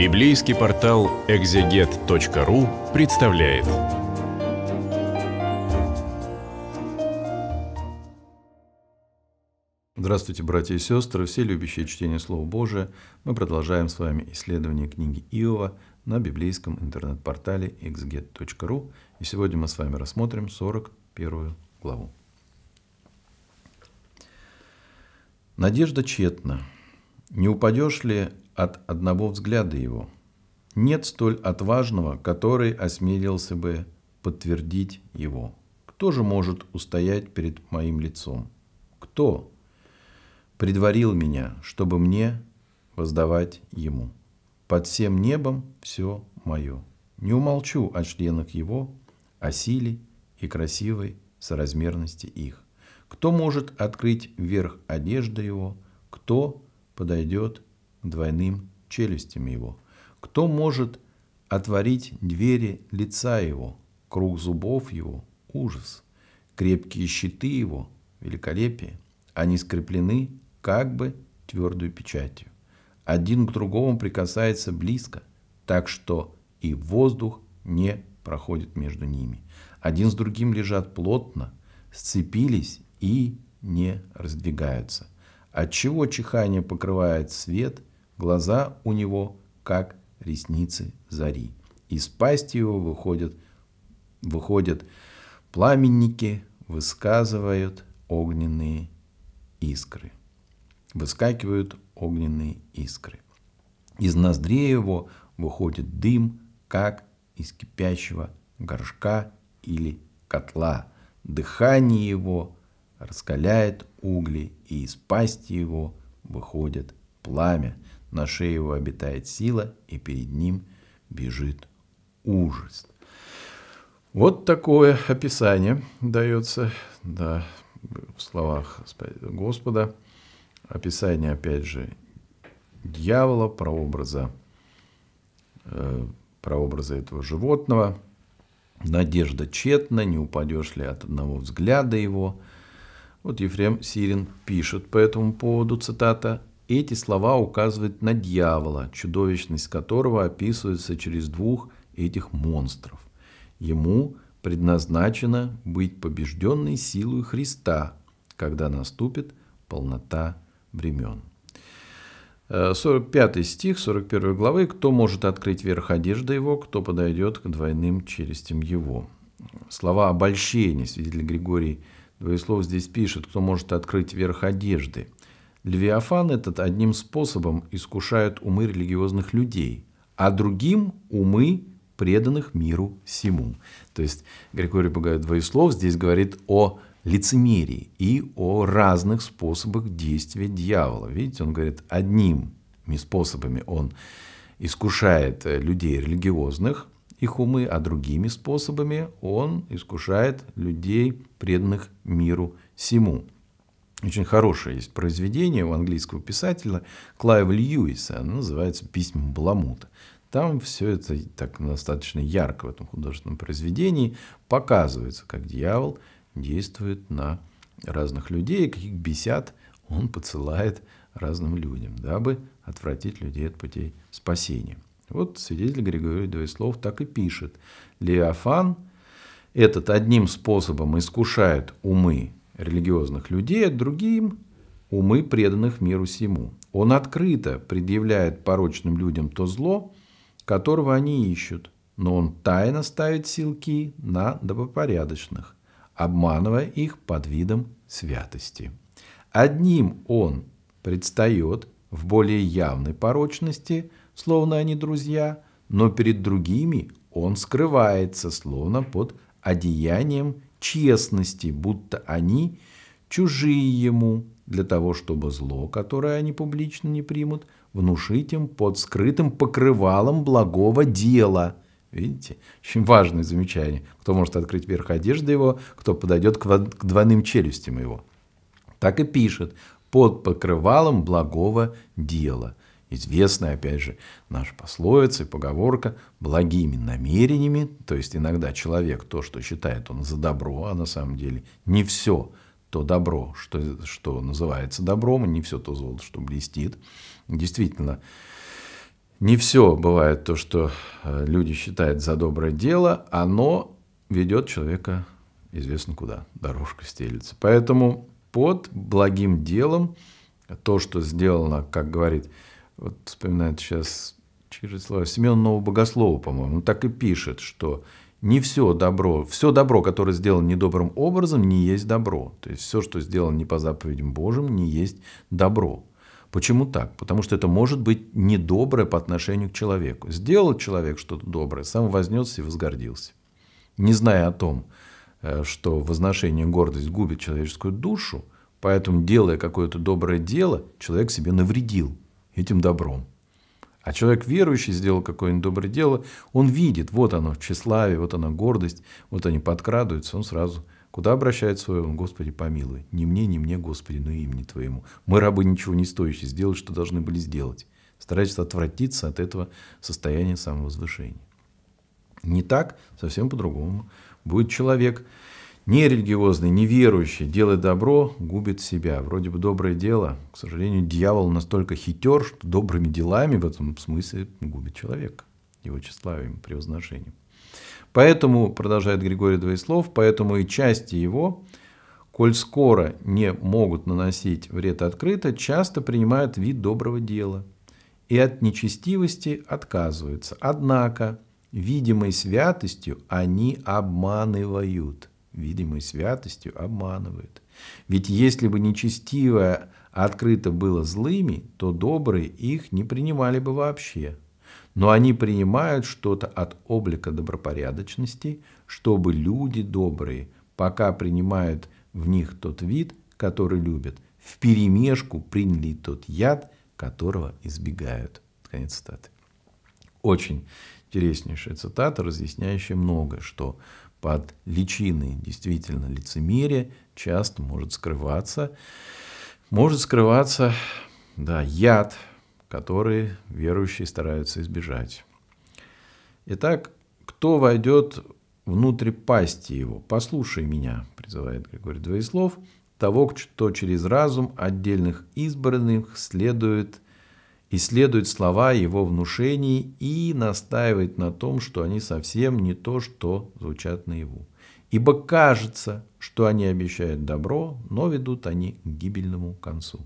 Библейский портал экзегет.ру представляет. Здравствуйте, братья и сестры, все любящие чтение Слова Божия. Мы продолжаем с вами исследование книги Иова на библейском интернет-портале exeget.ru, И сегодня мы с вами рассмотрим 41 главу. Надежда тщетна. Не упадешь ли от одного взгляда его. Нет столь отважного, который осмелился бы подтвердить его. Кто же может устоять перед моим лицом? Кто предварил меня, чтобы мне воздавать ему? Под всем небом все мое. Не умолчу о членах его, о силе и красивой соразмерности их. Кто может открыть верх одежды его, кто подойдет двойным челюстям его? Кто может отворить двери лица его, круг зубов его – ужас, крепкие щиты его – великолепие. Они скреплены как бы твердую печатью. Один к другому прикасается близко, так что и воздух не проходит между ними. Один с другим лежат плотно, сцепились и не раздвигаются. Отчего чихание покрывает свет – Глаза у него, как ресницы зари. Из пасти его выходят, выходят пламенники, высказывают огненные искры. Выскакивают огненные искры. Из ноздрей его выходит дым, как из кипящего горшка или котла. Дыхание его раскаляет угли, и из пасти его выходит пламя. На шее его обитает сила, и перед ним бежит ужас. Вот такое описание дается, да, в словах Господа. Описание, опять же, дьявола, прообраза, э, прообраза этого животного. Надежда тщетна, не упадешь ли от одного взгляда его. Вот Ефрем Сирин пишет по этому поводу, цитата, эти слова указывают на дьявола, чудовищность которого описывается через двух этих монстров. Ему предназначено быть побежденной силой Христа, когда наступит полнота времен. 45 э, стих 41 главы. «Кто может открыть верх одежды его, кто подойдет к двойным челюстям его?» Слова обольщения, свидетель Григорий Двоеслов здесь пишет, кто может открыть верх одежды – Левиафан этот одним способом искушает умы религиозных людей, а другим – умы преданных миру всему. То есть Григорий Бугаев Двоеслов здесь говорит о лицемерии и о разных способах действия дьявола. Видите, он говорит, одними способами он искушает э, людей религиозных, их умы, а другими способами он искушает людей, преданных миру всему. Очень хорошее есть произведение у английского писателя Клайва Льюиса. Оно называется «Письма Бламута Там все это так достаточно ярко в этом художественном произведении показывается, как дьявол действует на разных людей, каких бесят он подсылает разным людям, дабы отвратить людей от путей спасения. Вот свидетель Григорий Двоеслов так и пишет. Леофан этот одним способом искушает умы религиозных людей от а другим умы преданных миру сему. Он открыто предъявляет порочным людям то зло, которого они ищут, но он тайно ставит силки на добропорядочных, обманывая их под видом святости. Одним он предстает в более явной порочности, словно они друзья, но перед другими он скрывается, словно под одеянием честности, будто они чужие ему, для того, чтобы зло, которое они публично не примут, внушить им под скрытым покрывалом благого дела. Видите? Очень важное замечание. Кто может открыть верх одежды его, кто подойдет к двойным челюстям его. Так и пишет. Под покрывалом благого дела. Известная, опять же, наша пословица и поговорка «благими намерениями», то есть иногда человек то, что считает он за добро, а на самом деле не все то добро, что, что называется добром, и не все то золото, что блестит. Действительно, не все бывает то, что э, люди считают за доброе дело, оно ведет человека известно куда, дорожка стелится. Поэтому под благим делом то, что сделано, как говорит вот вспоминает сейчас через слова Семен Новобогослова, по-моему, он так и пишет, что не все добро, все добро, которое сделано недобрым образом, не есть добро. То есть все, что сделано не по заповедям Божьим, не есть добро. Почему так? Потому что это может быть недоброе по отношению к человеку. Сделал человек что-то доброе, сам вознесся и возгордился. Не зная о том, э, что возношение гордость губит человеческую душу, поэтому, делая какое-то доброе дело, человек себе навредил этим добром. А человек верующий сделал какое-нибудь доброе дело, он видит, вот оно тщеславие, вот она гордость, вот они подкрадываются, он сразу куда обращает свое, он, Господи, помилуй, не мне, не мне, Господи, но имени Твоему. Мы, рабы, ничего не стоящие, сделали, что должны были сделать. Стараются отвратиться от этого состояния самовозвышения. Не так, совсем по-другому. Будет человек, нерелигиозный, неверующий, делает добро, губит себя. Вроде бы доброе дело. К сожалению, дьявол настолько хитер, что добрыми делами в этом смысле губит человека, его тщеславием, превозношением. Поэтому, продолжает Григорий Двоеслов, поэтому и части его, коль скоро не могут наносить вред открыто, часто принимают вид доброго дела и от нечестивости отказываются. Однако, видимой святостью они обманывают видимой святостью обманывают. Ведь если бы нечестиво открыто было злыми, то добрые их не принимали бы вообще. Но они принимают что-то от облика добропорядочности, чтобы люди добрые, пока принимают в них тот вид, который любят, в перемешку приняли тот яд, которого избегают. Конец цитаты. Очень интереснейшая цитата, разъясняющая многое, что под личиной действительно лицемерия часто может скрываться. Может скрываться, да, яд, который верующие стараются избежать. Итак, кто войдет внутрь пасти его? Послушай меня, призывает Григорий Двоеслов, того, кто через разум отдельных избранных следует – исследует слова его внушений и настаивает на том, что они совсем не то, что звучат наяву. Ибо кажется, что они обещают добро, но ведут они к гибельному концу.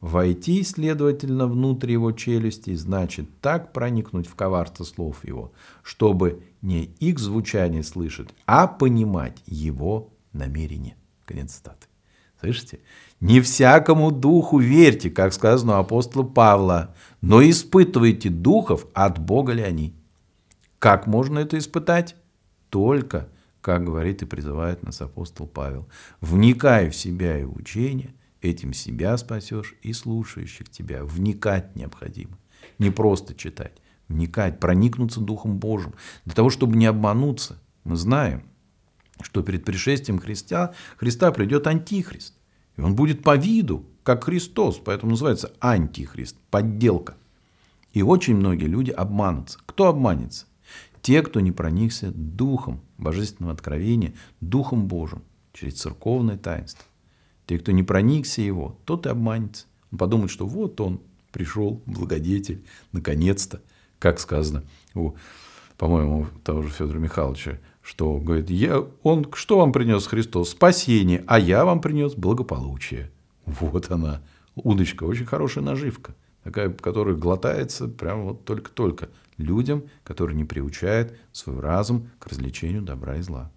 Войти, следовательно, внутрь его челюсти значит так проникнуть в коварство слов его, чтобы не их звучание слышать, а понимать его намерение. Конец цитаты. Слышите? Не всякому духу верьте, как сказано у апостола Павла, но испытывайте духов, от Бога ли они. Как можно это испытать? Только, как говорит и призывает нас апостол Павел, вникай в себя и в учение, этим себя спасешь и слушающих тебя. Вникать необходимо, не просто читать, вникать, проникнуться Духом Божьим, для того, чтобы не обмануться. Мы знаем, что перед пришествием Христа, Христа придет Антихрист. И он будет по виду, как Христос, поэтому называется Антихрист, подделка. И очень многие люди обманутся. Кто обманется? Те, кто не проникся духом божественного откровения, духом Божьим, через церковное таинство. Те, кто не проникся его, тот и обманется. Он подумает, что вот он пришел, благодетель, наконец-то, как сказано у, по-моему, того же Федора Михайловича, что, говорит, я, он, что вам принес Христос? Спасение, а я вам принес благополучие. Вот она, удочка, очень хорошая наживка, такая, которая глотается прямо вот только-только людям, которые не приучают свой разум к развлечению добра и зла.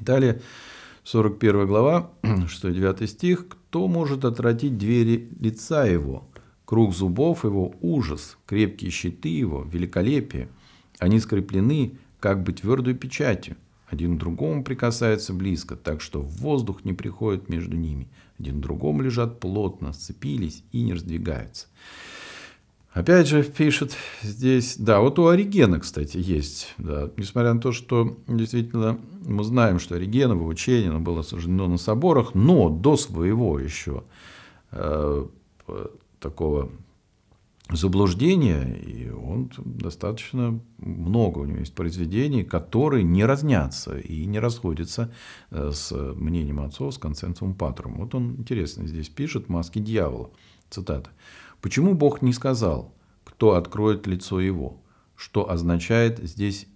И далее, 41 глава, 6-9 стих. «Кто может отвратить двери лица его, круг зубов его, ужас, крепкие щиты его, великолепие? Они скреплены как бы твердую печатью. Один другому прикасается близко, так что воздух не приходит между ними. Один другому лежат плотно, сцепились и не раздвигаются. Опять же, пишет здесь, да, вот у Оригена, кстати, есть, да, несмотря на то, что действительно мы знаем, что Оригеново учение оно было осуждено на соборах, но до своего еще э, такого заблуждение, и он достаточно много у него есть произведений, которые не разнятся и не расходятся э, с мнением отцов, с консенсусом патрум. Вот он интересно здесь пишет «Маски дьявола», цитата. «Почему Бог не сказал, кто откроет лицо его, что означает здесь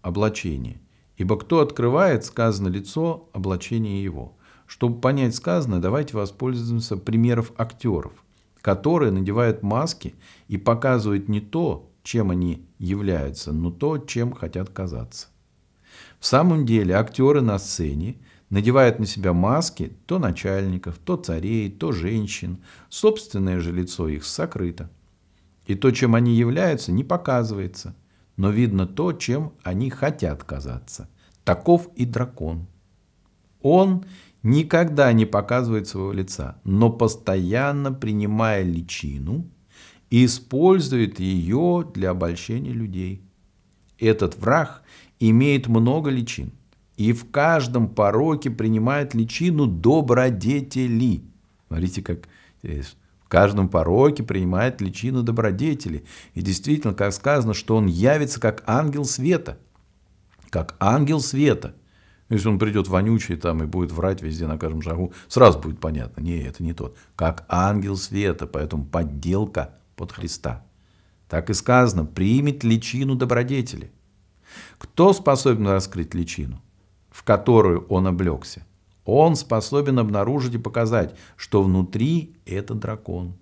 облачение? Ибо кто открывает, сказано лицо, облачение его». Чтобы понять сказанное, давайте воспользуемся примеров актеров – которые надевают маски и показывают не то, чем они являются, но то, чем хотят казаться. В самом деле актеры на сцене надевают на себя маски то начальников, то царей, то женщин. Собственное же лицо их сокрыто. И то, чем они являются, не показывается. Но видно то, чем они хотят казаться. Таков и дракон. Он никогда не показывает своего лица, но постоянно принимая личину, использует ее для обольщения людей. Этот враг имеет много личин и в каждом пороке принимает личину добродетели. Смотрите, как э, В каждом пороке принимает личину добродетели. И действительно, как сказано, что он явится как ангел света. Как ангел света. Если он придет вонючий там и будет врать везде на каждом шагу, сразу будет понятно, не, это не тот. Как ангел света, поэтому подделка под Христа. Так и сказано, примет личину добродетели. Кто способен раскрыть личину, в которую он облегся? Он способен обнаружить и показать, что внутри это дракон.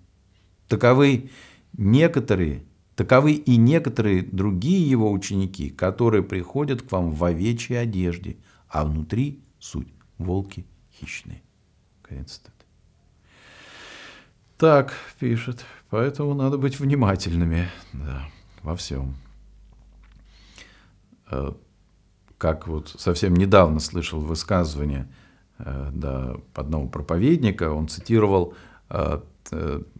Таковы некоторые, таковы и некоторые другие его ученики, которые приходят к вам в овечьей одежде – а внутри суть волки хищные. Конец цитаты. Так, пишет, поэтому надо быть внимательными, да, во всем. Э, как вот совсем недавно слышал высказывание э, да, одного проповедника, он цитировал э,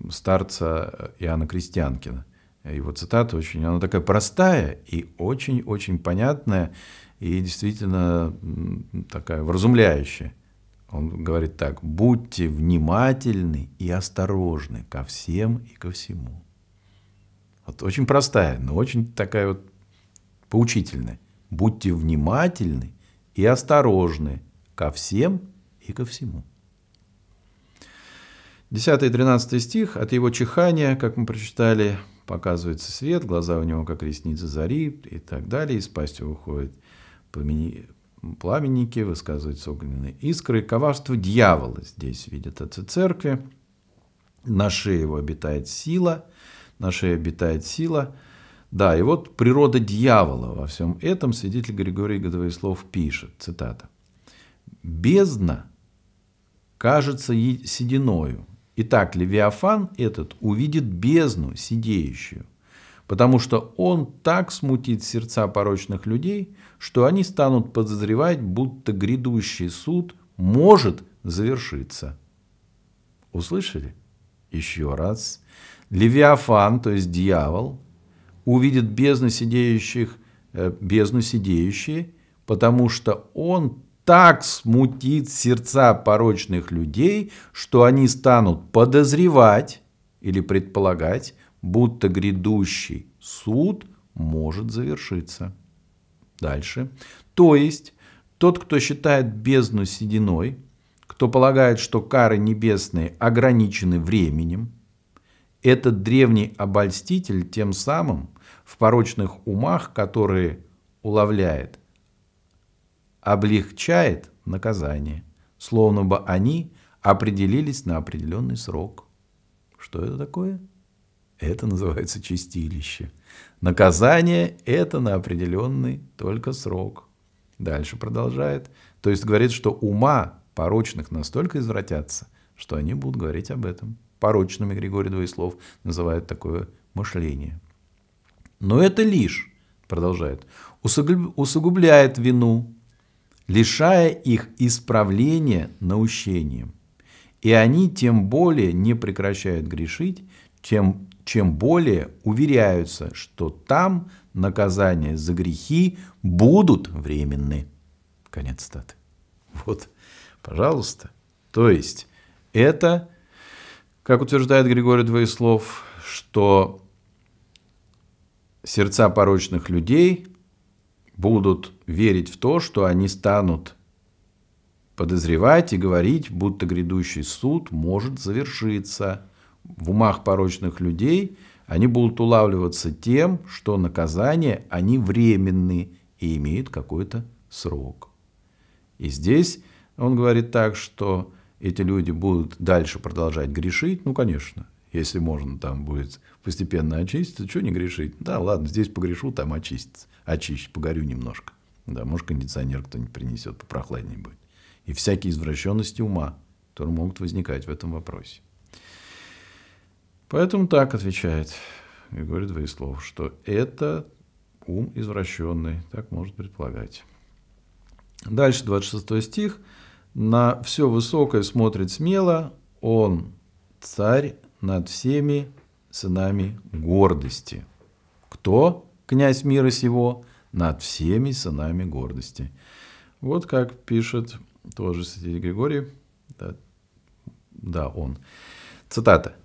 старца Иоанна Крестьянкина. Его цитата очень, она такая простая и очень-очень понятная, и действительно такая вразумляющая. Он говорит так, будьте внимательны и осторожны ко всем и ко всему. Вот очень простая, но очень такая вот поучительная. Будьте внимательны и осторожны ко всем и ко всему. 10 и 13 стих. От его чихания, как мы прочитали, показывается свет, глаза у него как ресницы зари и так далее, из пасти выходит пламенники, высказываются огненные искры. Коварство дьявола здесь видят эти церкви. На шее его обитает сила. На шее обитает сила. Да, и вот природа дьявола во всем этом свидетель Григорий Годовоислов пишет, цитата. «Бездна кажется сединою. Итак, Левиафан этот увидит бездну сидеющую, потому что он так смутит сердца порочных людей – что они станут подозревать, будто грядущий суд может завершиться. Услышали? Еще раз. Левиафан, то есть дьявол, увидит бездну сидеющих, э, бездну сидеющие, потому что он так смутит сердца порочных людей, что они станут подозревать или предполагать, будто грядущий суд может завершиться. Дальше. То есть, тот, кто считает бездну сединой, кто полагает, что кары небесные ограничены временем, этот древний обольститель тем самым в порочных умах, которые уловляет, облегчает наказание, словно бы они определились на определенный срок. Что это такое? Это называется чистилище. Наказание – это на определенный только срок. Дальше продолжает. То есть говорит, что ума порочных настолько извратятся, что они будут говорить об этом. Порочными Григорий Двоеслов называет такое мышление. Но это лишь, продолжает, усугубляет вину, лишая их исправления наущением. И они тем более не прекращают грешить, чем чем более уверяются, что там наказания за грехи будут временны. Конец статы. Вот, пожалуйста. То есть это, как утверждает Григорий Двоеслов, что сердца порочных людей будут верить в то, что они станут подозревать и говорить, будто грядущий суд может завершиться – в умах порочных людей, они будут улавливаться тем, что наказания, они временные и имеют какой-то срок. И здесь он говорит так, что эти люди будут дальше продолжать грешить, ну, конечно, если можно, там будет постепенно очиститься, что не грешить? Да, ладно, здесь погрешу, там очистится, очищу, погорю немножко. Да, может, кондиционер кто-нибудь принесет, попрохладнее будет. И всякие извращенности ума, которые могут возникать в этом вопросе. Поэтому так отвечает Григорий Двоеслов, что это ум извращенный, так может предполагать. Дальше 26 стих. На все высокое смотрит смело, он царь над всеми сынами гордости. Кто князь мира сего? Над всеми сынами гордости. Вот как пишет тоже святитель Григорий, да, да он, цитата.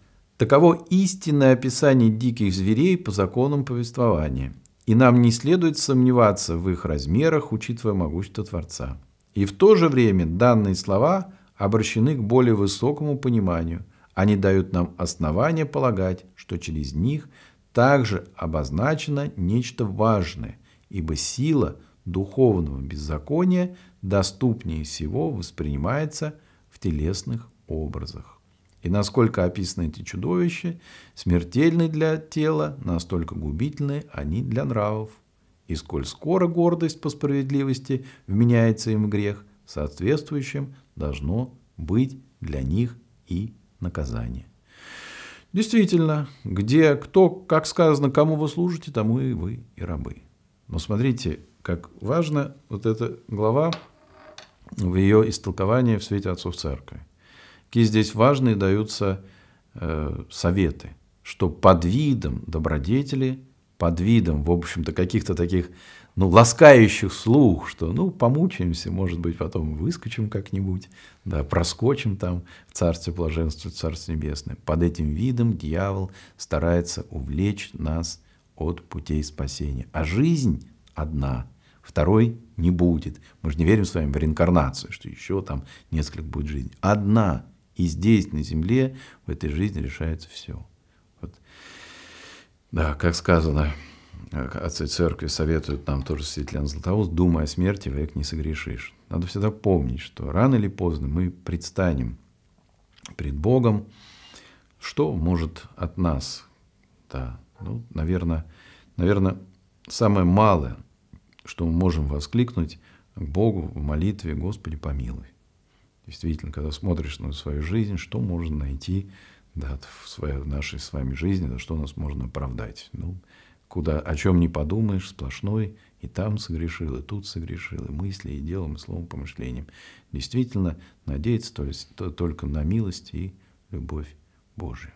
Таково истинное описание диких зверей по законам повествования. И нам не следует сомневаться в их размерах, учитывая могущество Творца. И в то же время данные слова обращены к более высокому пониманию. Они дают нам основания полагать, что через них также обозначено нечто важное, ибо сила духовного беззакония доступнее всего воспринимается в телесных образах. И насколько описаны эти чудовища, смертельны для тела, настолько губительны они для нравов. И сколь скоро гордость по справедливости вменяется им в грех, соответствующим должно быть для них и наказание. Действительно, где кто, как сказано, кому вы служите, тому и вы, и рабы. Но смотрите, как важно вот эта глава в ее истолковании в свете отцов церкви. Какие здесь важные даются э, советы, что под видом добродетели, под видом, в общем-то, каких-то таких ну, ласкающих слух, что, ну, помучаемся, может быть, потом выскочим как-нибудь, да, проскочим там в Царстве Блаженства, в Царстве Небесное. Под этим видом дьявол старается увлечь нас от путей спасения. А жизнь одна, второй не будет. Мы же не верим с вами в реинкарнацию, что еще там несколько будет жизней. Одна и здесь, на земле, в этой жизни решается все. Вот. Да, как сказано, э, отцы церкви советуют нам тоже Светлана Златоуст, думая о смерти, век не согрешишь. Надо всегда помнить, что рано или поздно мы предстанем пред Богом, что может от нас, да, ну, наверное, наверное, самое малое, что мы можем воскликнуть к Богу в молитве «Господи, помилуй» действительно, когда смотришь на свою жизнь, что можно найти да, в, своей, в нашей с вами жизни, за да, что нас можно оправдать. Ну, куда, о чем не подумаешь, сплошной, и там согрешил, и тут согрешил, и мысли, и делом, и словом, помышлением. Действительно, надеяться то есть, то, только на милость и любовь Божию.